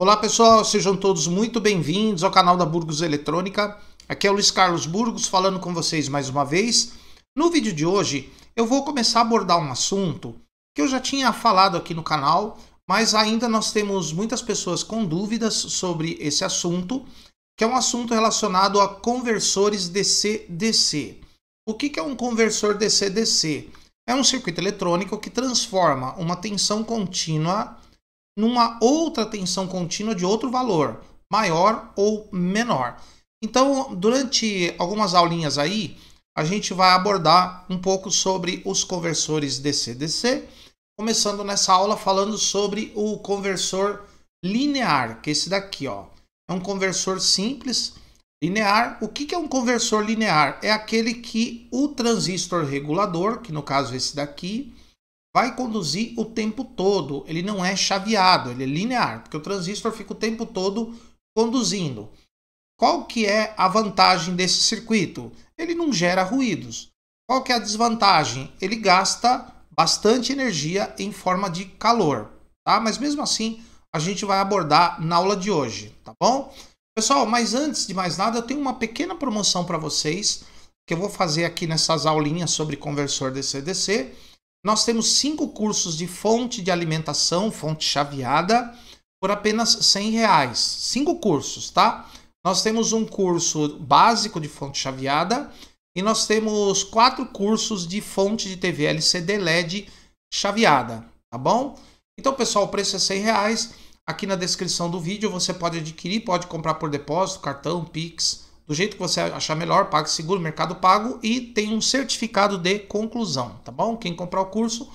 Olá pessoal, sejam todos muito bem-vindos ao canal da Burgos Eletrônica. Aqui é o Luiz Carlos Burgos falando com vocês mais uma vez. No vídeo de hoje eu vou começar a abordar um assunto que eu já tinha falado aqui no canal, mas ainda nós temos muitas pessoas com dúvidas sobre esse assunto, que é um assunto relacionado a conversores DC-DC. O que é um conversor DC-DC? É um circuito eletrônico que transforma uma tensão contínua numa outra tensão contínua de outro valor, maior ou menor. Então, durante algumas aulinhas aí, a gente vai abordar um pouco sobre os conversores DC-DC, começando nessa aula falando sobre o conversor linear, que é esse daqui, ó. É um conversor simples, linear. O que é um conversor linear? É aquele que o transistor regulador, que no caso é esse daqui, vai conduzir o tempo todo. Ele não é chaveado, ele é linear, porque o transistor fica o tempo todo conduzindo. Qual que é a vantagem desse circuito? Ele não gera ruídos. Qual que é a desvantagem? Ele gasta bastante energia em forma de calor, tá? Mas mesmo assim, a gente vai abordar na aula de hoje, tá bom? Pessoal, mas antes de mais nada, eu tenho uma pequena promoção para vocês que eu vou fazer aqui nessas aulinhas sobre conversor DC-DC. dc dc nós temos cinco cursos de fonte de alimentação, fonte chaveada, por apenas 100 reais. Cinco cursos, tá? Nós temos um curso básico de fonte chaveada e nós temos quatro cursos de fonte de TV LCD LED chaveada, tá bom? Então, pessoal, o preço é 100 reais. Aqui na descrição do vídeo você pode adquirir, pode comprar por depósito, cartão, Pix, do jeito que você achar melhor, PagSeguro, Mercado Pago e tem um certificado de conclusão, tá bom? Quem comprar o curso,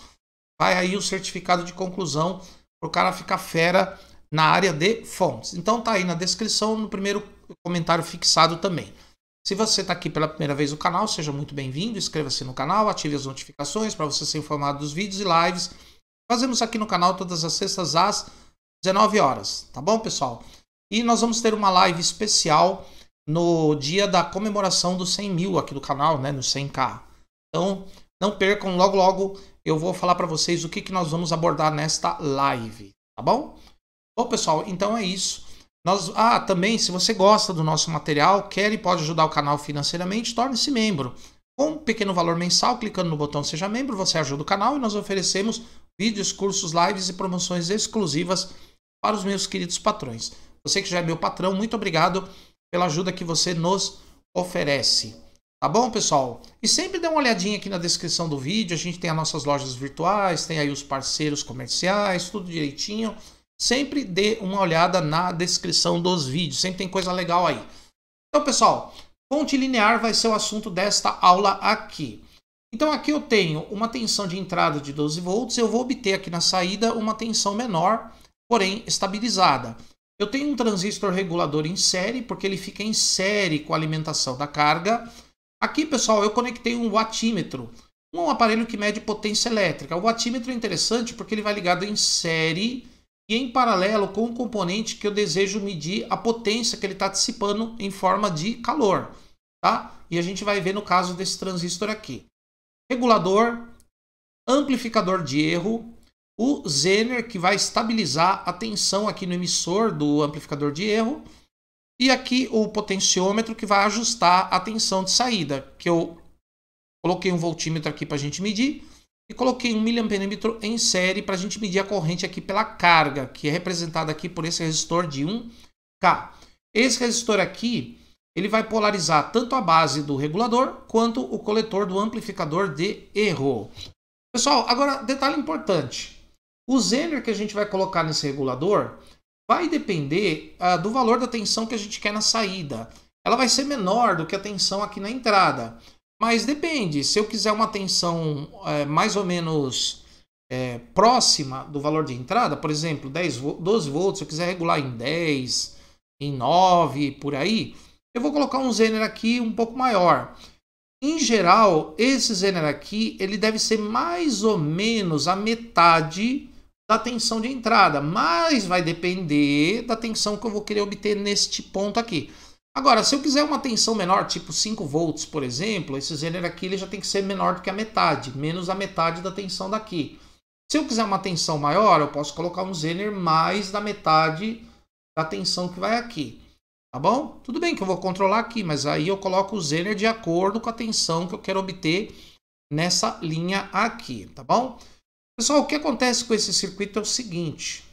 vai aí o certificado de conclusão para o cara ficar fera na área de fontes. Então tá aí na descrição, no primeiro comentário fixado também. Se você está aqui pela primeira vez no canal, seja muito bem-vindo, inscreva-se no canal, ative as notificações para você ser informado dos vídeos e lives. Fazemos aqui no canal todas as sextas às 19 horas, tá bom, pessoal? E nós vamos ter uma live especial no dia da comemoração dos 100 mil aqui do canal, né, no 100k. Então, não percam, logo logo eu vou falar para vocês o que, que nós vamos abordar nesta live, tá bom? Bom, pessoal, então é isso. Nós, ah, também, se você gosta do nosso material, quer e pode ajudar o canal financeiramente, torne-se membro. Com um pequeno valor mensal, clicando no botão Seja Membro, você ajuda o canal e nós oferecemos vídeos, cursos, lives e promoções exclusivas para os meus queridos patrões. Você que já é meu patrão, muito obrigado pela ajuda que você nos oferece. Tá bom, pessoal? E sempre dê uma olhadinha aqui na descrição do vídeo. A gente tem as nossas lojas virtuais, tem aí os parceiros comerciais, tudo direitinho. Sempre dê uma olhada na descrição dos vídeos. Sempre tem coisa legal aí. Então, pessoal, fonte linear vai ser o assunto desta aula aqui. Então, aqui eu tenho uma tensão de entrada de 12 volts. Eu vou obter aqui na saída uma tensão menor, porém estabilizada. Eu tenho um transistor regulador em série, porque ele fica em série com a alimentação da carga. Aqui, pessoal, eu conectei um watímetro, um aparelho que mede potência elétrica. O watímetro é interessante porque ele vai ligado em série e em paralelo com o componente que eu desejo medir a potência que ele está dissipando em forma de calor. Tá? E a gente vai ver no caso desse transistor aqui. Regulador, amplificador de erro, o zener que vai estabilizar a tensão aqui no emissor do amplificador de erro e aqui o potenciômetro que vai ajustar a tensão de saída, que eu coloquei um voltímetro aqui para a gente medir e coloquei um miliamperímetro em série para a gente medir a corrente aqui pela carga, que é representada aqui por esse resistor de 1K. Esse resistor aqui, ele vai polarizar tanto a base do regulador quanto o coletor do amplificador de erro. Pessoal, agora detalhe importante. O zener que a gente vai colocar nesse regulador vai depender ah, do valor da tensão que a gente quer na saída. Ela vai ser menor do que a tensão aqui na entrada. Mas depende, se eu quiser uma tensão é, mais ou menos é, próxima do valor de entrada, por exemplo, 10, 12 volts, se eu quiser regular em 10, em 9, por aí, eu vou colocar um zener aqui um pouco maior. Em geral, esse zener aqui ele deve ser mais ou menos a metade da tensão de entrada, mas vai depender da tensão que eu vou querer obter neste ponto aqui. Agora, se eu quiser uma tensão menor, tipo 5 volts, por exemplo, esse zener aqui ele já tem que ser menor do que a metade, menos a metade da tensão daqui. Se eu quiser uma tensão maior, eu posso colocar um zener mais da metade da tensão que vai aqui. Tá bom? Tudo bem que eu vou controlar aqui, mas aí eu coloco o zener de acordo com a tensão que eu quero obter nessa linha aqui, tá bom? Pessoal, o que acontece com esse circuito é o seguinte.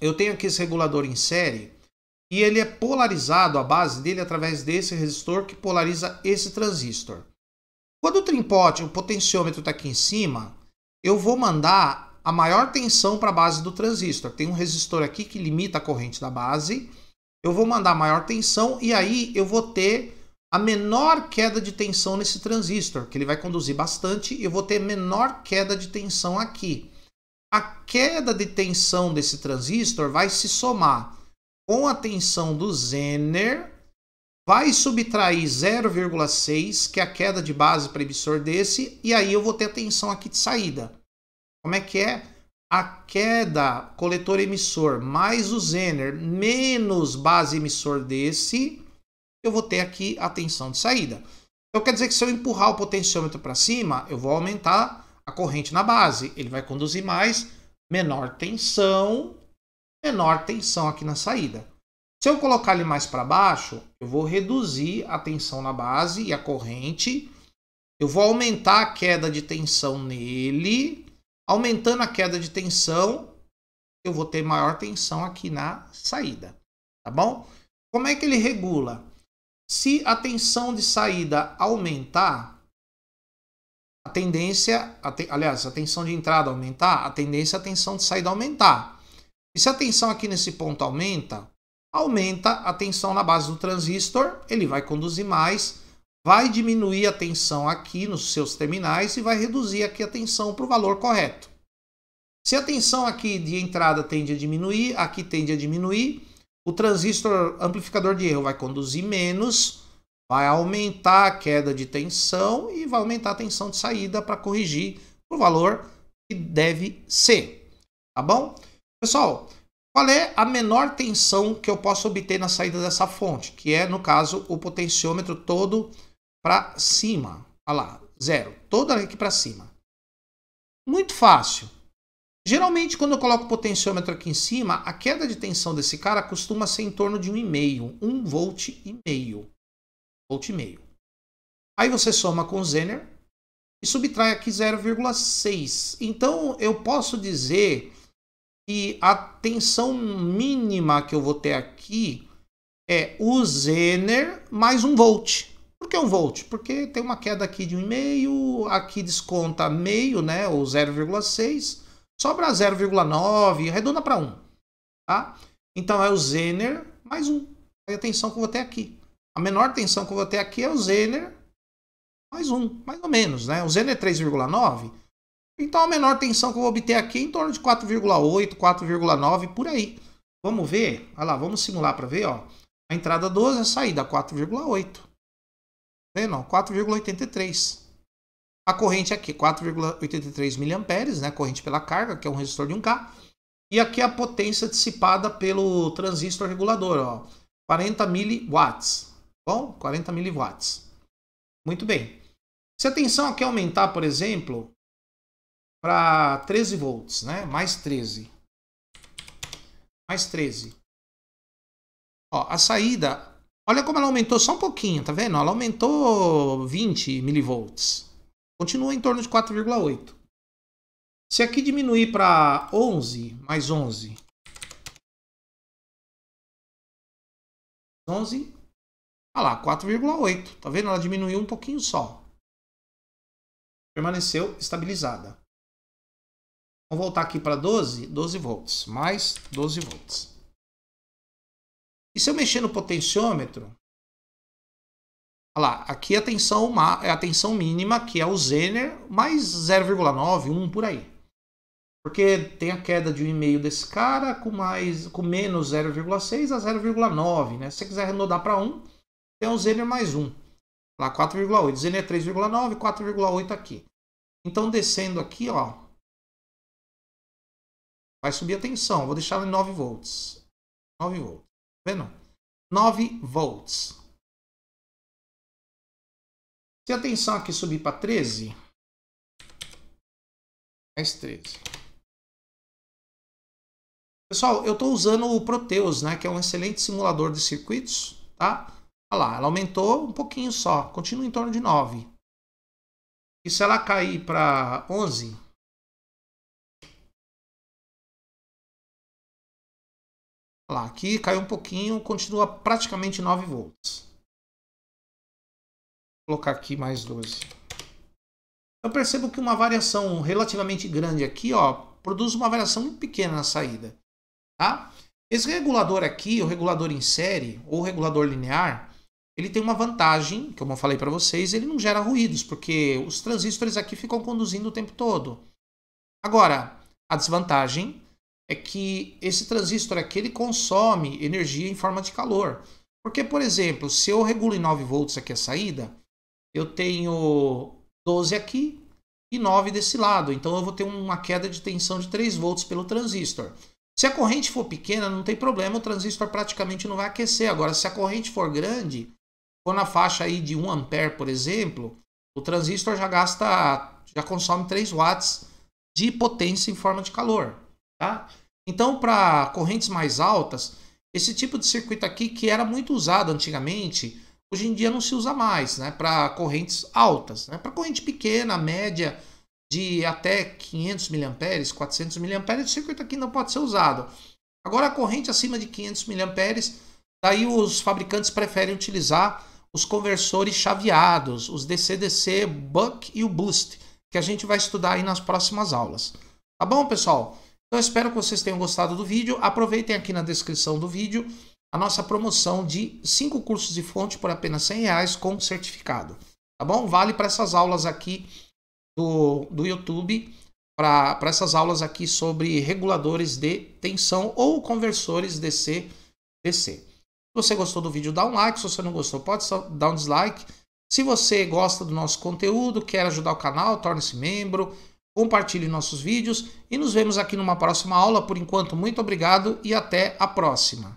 Eu tenho aqui esse regulador em série e ele é polarizado, a base dele, é através desse resistor que polariza esse transistor. Quando o trimpote, o potenciômetro está aqui em cima, eu vou mandar a maior tensão para a base do transistor. Tem um resistor aqui que limita a corrente da base. Eu vou mandar maior tensão e aí eu vou ter a menor queda de tensão nesse transistor, que ele vai conduzir bastante, e eu vou ter menor queda de tensão aqui. A queda de tensão desse transistor vai se somar com a tensão do Zener, vai subtrair 0,6, que é a queda de base para emissor desse, e aí eu vou ter a tensão aqui de saída. Como é que é? A queda coletor-emissor mais o Zener menos base emissor desse eu vou ter aqui a tensão de saída. Então quer dizer que se eu empurrar o potenciômetro para cima, eu vou aumentar a corrente na base. Ele vai conduzir mais, menor tensão, menor tensão aqui na saída. Se eu colocar ele mais para baixo, eu vou reduzir a tensão na base e a corrente. Eu vou aumentar a queda de tensão nele. Aumentando a queda de tensão, eu vou ter maior tensão aqui na saída. Tá bom? Como é que ele regula? Se a tensão de saída aumentar, a tendência, a te, aliás, a tensão de entrada aumentar, a tendência é a tensão de saída aumentar. E se a tensão aqui nesse ponto aumenta, aumenta a tensão na base do transistor, ele vai conduzir mais, vai diminuir a tensão aqui nos seus terminais e vai reduzir aqui a tensão para o valor correto. Se a tensão aqui de entrada tende a diminuir, aqui tende a diminuir, o transistor amplificador de erro vai conduzir menos, vai aumentar a queda de tensão e vai aumentar a tensão de saída para corrigir o valor que deve ser. Tá bom? Pessoal, qual é a menor tensão que eu posso obter na saída dessa fonte? Que é, no caso, o potenciômetro todo para cima. Olha lá, zero. Todo aqui para cima. Muito fácil. Geralmente, quando eu coloco o potenciômetro aqui em cima, a queda de tensão desse cara costuma ser em torno de 1,5, 1 volt e meio. Volt e meio. Aí você soma com o Zener e subtrai aqui 0,6. Então, eu posso dizer que a tensão mínima que eu vou ter aqui é o Zener mais 1 volt. Por que 1 volt? Porque tem uma queda aqui de 1,5, aqui desconta meio, né, ou 0,6 Sobra 0,9, arredonda para 1. Tá? Então é o zener mais 1. Olha a tensão que eu vou ter aqui. A menor tensão que eu vou ter aqui é o zener mais 1, mais ou menos. Né? O zener é 3,9. Então a menor tensão que eu vou obter aqui é em torno de 4,8, 4,9, por aí. Vamos ver? Olha lá, vamos simular para ver. Ó. A entrada 12, a é saída 4,8. Vendo? 4,83. A corrente aqui, 4,83 mA, né? corrente pela carga, que é um resistor de 1K. E aqui a potência dissipada pelo transistor regulador, ó, 40 mW. Bom, 40 mW. Muito bem. Se a tensão aqui aumentar, por exemplo, para 13 volts, né? Mais 13. Mais 13. Ó, a saída, olha como ela aumentou só um pouquinho, tá vendo? Ela aumentou 20 milivolts. Continua em torno de 4,8. Se aqui diminuir para 11, mais 11. 11. Olha lá, 4,8. Tá vendo? Ela diminuiu um pouquinho só. Permaneceu estabilizada. Vamos voltar aqui para 12, 12 volts, mais 12 volts. E se eu mexer no potenciômetro, Olha lá, aqui a tensão, é a tensão mínima, que é o Zener, mais 0,9, 1 por aí. Porque tem a queda de 1,5 desse cara com, mais, com menos 0,6 a 0,9. Né? Se você quiser renodar para 1, tem o Zener mais 1. Lá 4,8. Zener 3,9, 4,8 aqui. Então descendo aqui, ó, vai subir a tensão. Vou deixar em 9 volts. 9 volts. Tá vendo? 9 volts. Se a tensão aqui subir para 13, mais 13. Pessoal, eu estou usando o Proteus, né, que é um excelente simulador de circuitos, tá? Olha lá, ela aumentou um pouquinho só, continua em torno de 9. E se ela cair para 11, Olha lá, aqui caiu um pouquinho, continua praticamente 9 volts colocar aqui mais 12. Eu percebo que uma variação relativamente grande aqui, ó, produz uma variação muito pequena na saída, tá? Esse regulador aqui, o regulador em série ou regulador linear, ele tem uma vantagem, que como eu falei para vocês, ele não gera ruídos, porque os transistores aqui ficam conduzindo o tempo todo. Agora, a desvantagem é que esse transistor aqui ele consome energia em forma de calor. Porque, por exemplo, se eu regulo em 9 volts aqui a saída, eu tenho 12 aqui e 9 desse lado. Então eu vou ter uma queda de tensão de 3 volts pelo transistor. Se a corrente for pequena, não tem problema, o transistor praticamente não vai aquecer. Agora, se a corrente for grande, for na faixa aí de 1 ampere, por exemplo, o transistor já gasta, já consome 3 watts de potência em forma de calor, tá? Então, para correntes mais altas, esse tipo de circuito aqui que era muito usado antigamente hoje em dia não se usa mais, né? Para correntes altas, né? Para corrente pequena, média, de até 500 mA, 400 mA, o circuito aqui não pode ser usado. Agora a corrente acima de 500 mA, daí os fabricantes preferem utilizar os conversores chaveados, os DC-DC, Buck e o Boost, que a gente vai estudar aí nas próximas aulas. Tá bom, pessoal? Então espero que vocês tenham gostado do vídeo. Aproveitem aqui na descrição do vídeo a nossa promoção de cinco cursos de fonte por apenas R$ reais com certificado. Tá bom? Vale para essas aulas aqui do, do YouTube, para essas aulas aqui sobre reguladores de tensão ou conversores DC-DC. Se você gostou do vídeo, dá um like. Se você não gostou, pode dar um dislike. Se você gosta do nosso conteúdo, quer ajudar o canal, torne-se membro, compartilhe nossos vídeos e nos vemos aqui numa próxima aula. Por enquanto, muito obrigado e até a próxima.